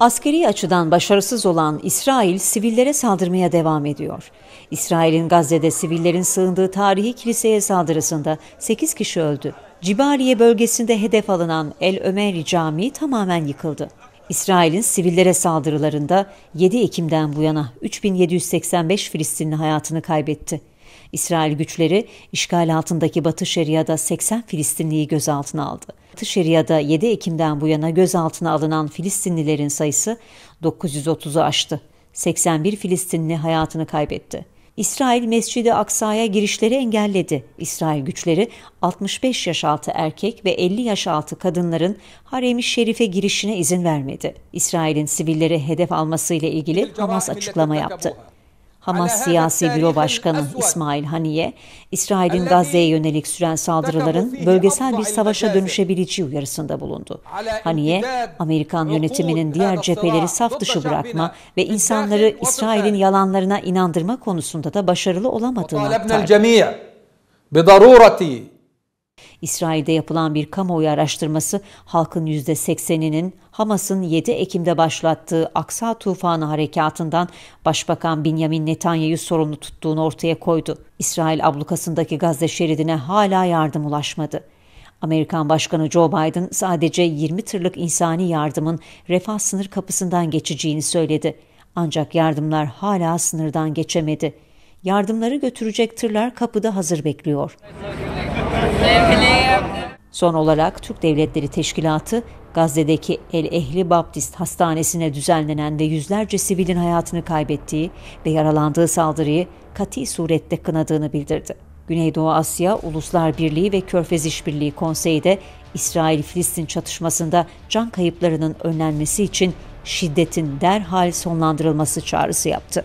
Askeri açıdan başarısız olan İsrail sivillere saldırmaya devam ediyor. İsrail'in Gazze'de sivillerin sığındığı tarihi kiliseye saldırısında 8 kişi öldü. Cibaliye bölgesinde hedef alınan El Ömeri Camii tamamen yıkıldı. İsrail'in sivillere saldırılarında 7 Ekim'den bu yana 3785 Filistinli hayatını kaybetti. İsrail güçleri işgal altındaki Batı Şeria'da 80 Filistinliyi gözaltına aldı. Batı Şeria'da 7 Ekim'den bu yana gözaltına alınan Filistinlilerin sayısı 930'u aştı. 81 Filistinli hayatını kaybetti. İsrail Mescid-i Aksa'ya girişleri engelledi. İsrail güçleri 65 yaş altı erkek ve 50 yaş altı kadınların Harem-i Şerif'e girişine izin vermedi. İsrail'in sivilleri hedef almasıyla ilgili Hamas açıklama yaptı. Hamas Siyasi Büro Başkanı İsmail Haniye, İsrail'in Gazze'ye yönelik süren saldırıların bölgesel bir savaşa dönüşebileceği uyarısında bulundu. Haniye, Amerikan yönetiminin diğer cepheleri saf dışı bırakma ve insanları İsrail'in yalanlarına inandırma konusunda da başarılı olamadığını aktardı. İsrail'de yapılan bir kamuoyu araştırması halkın %80'inin Hamas'ın 7 Ekim'de başlattığı Aksa Tufanı harekatından Başbakan Benjamin Netanyahu sorumlu tuttuğunu ortaya koydu. İsrail ablukasındaki Gazze şeridine hala yardım ulaşmadı. Amerikan Başkanı Joe Biden sadece 20 tırlık insani yardımın refah sınır kapısından geçeceğini söyledi. Ancak yardımlar hala sınırdan geçemedi. Yardımları götürecek tırlar kapıda hazır bekliyor. Son olarak Türk Devletleri Teşkilatı Gazze'deki El Ehli Baptist Hastanesi'ne düzenlenen ve yüzlerce sivilin hayatını kaybettiği ve yaralandığı saldırıyı kati surette kınadığını bildirdi. Güneydoğu Asya Uluslar Birliği ve Körfez İşbirliği Konseyi de İsrail-Filistin çatışmasında can kayıplarının önlenmesi için şiddetin derhal sonlandırılması çağrısı yaptı.